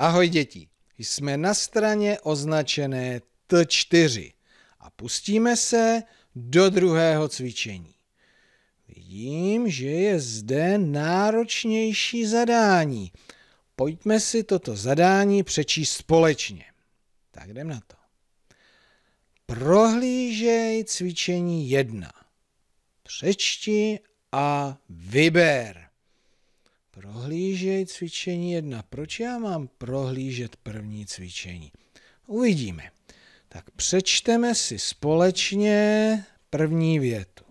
Ahoj děti, jsme na straně označené T4 a pustíme se do druhého cvičení. Vidím, že je zde náročnější zadání. Pojďme si toto zadání přečíst společně. Tak jdem na to. Prohlížej cvičení 1. Přečti a vyber. Prohlížej cvičení jedna. Proč já mám prohlížet první cvičení? Uvidíme. Tak přečteme si společně první větu.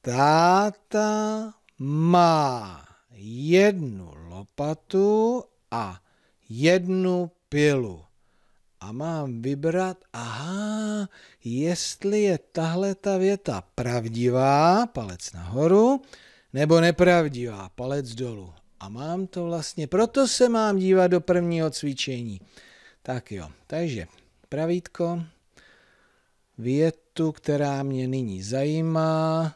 Táta má jednu lopatu a jednu pilu. A mám vybrat, aha, jestli je tahle ta věta pravdivá, palec nahoru, nebo nepravdivá, palec dolů. A mám to vlastně, proto se mám dívat do prvního cvičení. Tak jo, takže pravítko, větu, která mě nyní zajímá,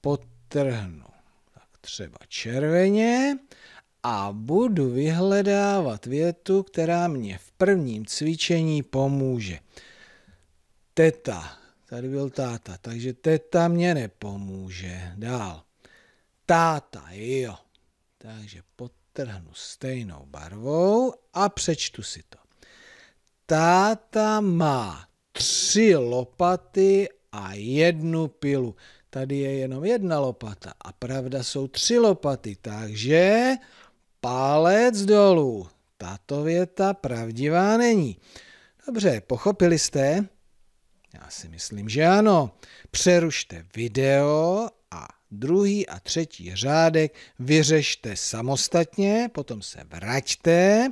potrhnu tak třeba červeně a budu vyhledávat větu, která mě v prvním cvičení pomůže. Teta, tady byl táta, takže teta mě nepomůže. Dál táta, jo. Takže potrhnu stejnou barvou a přečtu si to. Táta má tři lopaty a jednu pilu. Tady je jenom jedna lopata a pravda jsou tři lopaty, takže palec dolů. Tato věta pravdivá není. Dobře, pochopili jste? Já si myslím, že ano. Přerušte video druhý a třetí řádek vyřešte samostatně, potom se vraťte,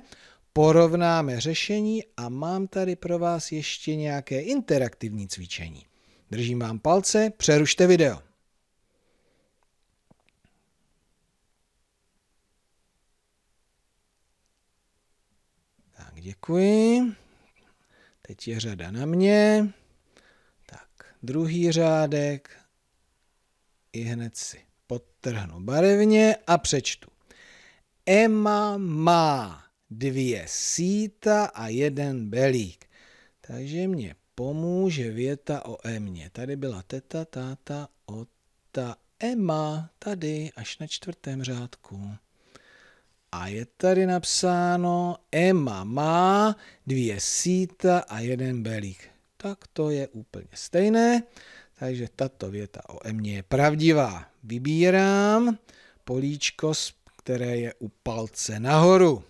porovnáme řešení a mám tady pro vás ještě nějaké interaktivní cvičení. Držím vám palce, přerušte video. Tak, děkuji. Teď je řada na mě. Tak, druhý řádek, i hned si podtrhnu barevně a přečtu. Emma má dvě síta a jeden belík. Takže mě pomůže věta o Emě. Tady byla teta, táta, ota, Emma, tady až na čtvrtém řádku. A je tady napsáno, Emma má dvě síta a jeden belík. Tak to je úplně stejné. Takže tato věta o mně je pravdivá. Vybírám políčko, které je u palce nahoru.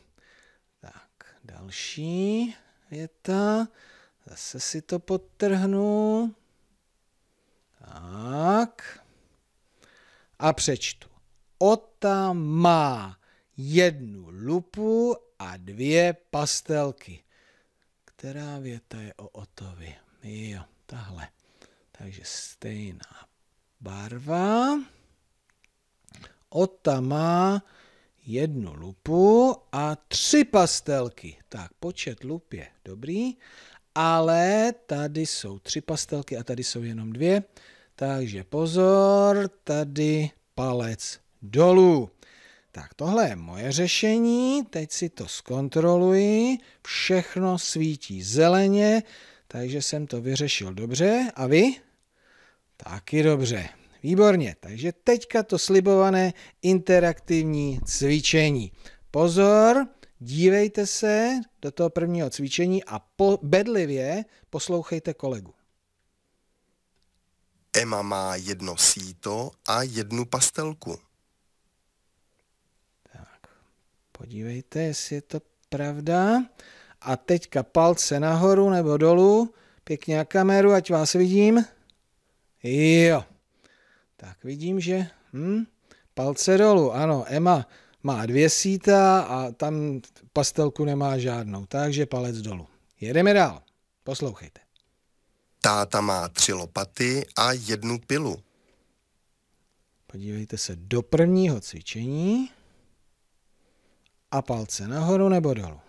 Tak, další věta. Zase si to podtrhnu. Tak. A přečtu. Ota má jednu lupu a dvě pastelky. Která věta je o Otovi? Jo, tahle. Takže stejná barva. Ota má jednu lupu a tři pastelky. Tak, počet lup je dobrý, ale tady jsou tři pastelky a tady jsou jenom dvě. Takže pozor, tady palec dolů. Tak tohle je moje řešení, teď si to zkontroluji, všechno svítí zeleně, takže jsem to vyřešil dobře. A vy? Taky dobře. Výborně, takže teďka to slibované interaktivní cvičení. Pozor, dívejte se do toho prvního cvičení a po, bedlivě poslouchejte kolegu. Emma má jedno síto a jednu pastelku. Tak, podívejte, jestli je to pravda. A teďka palce nahoru nebo dolů, pěkně na kameru, ať vás vidím. Jo. Tak vidím, že... Hm? Palce dolů, ano, Ema má dvě síta a tam pastelku nemá žádnou, takže palec dolů. Jedeme dál, poslouchejte. Táta má tři lopaty a jednu pilu. Podívejte se do prvního cvičení a palce nahoru nebo dolů.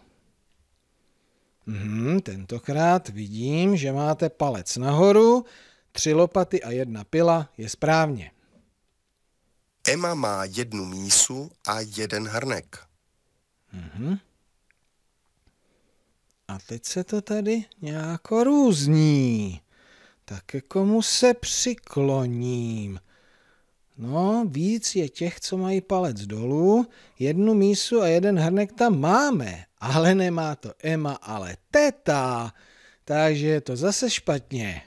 Mhm, tentokrát vidím, že máte palec nahoru Tři lopaty a jedna pila je správně. Emma má jednu mísu a jeden hrnek. Mhm. A teď se to tady nějak různí. Tak ke komu se přikloním? No, víc je těch, co mají palec dolů. Jednu mísu a jeden hrnek tam máme, ale nemá to Emma, ale teta. Takže je to zase špatně.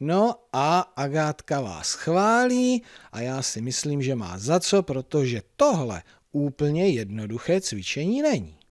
No a Agátka vás chválí a já si myslím, že má za co, protože tohle úplně jednoduché cvičení není.